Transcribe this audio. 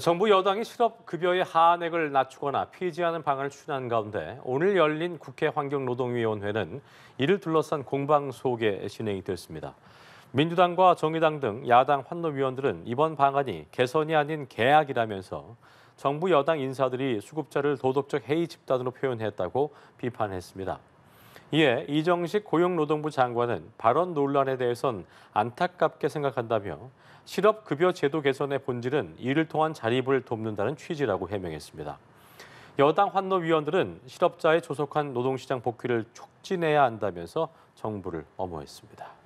정부 여당이 실업급여의 하한액을 낮추거나 폐지하는 방안을 추진한 가운데 오늘 열린 국회 환경노동위원회는 이를 둘러싼 공방속에 진행이 됐습니다. 민주당과 정의당 등 야당 환노위원들은 이번 방안이 개선이 아닌 계약이라면서 정부 여당 인사들이 수급자를 도덕적 해이 집단으로 표현했다고 비판했습니다. 이에 예, 이정식 고용노동부 장관은 발언 논란에 대해선 안타깝게 생각한다며 실업급여 제도 개선의 본질은 이를 통한 자립을 돕는다는 취지라고 해명했습니다. 여당 환노위원들은 실업자의 조속한 노동시장 복귀를 촉진해야 한다면서 정부를 엄호했습니다.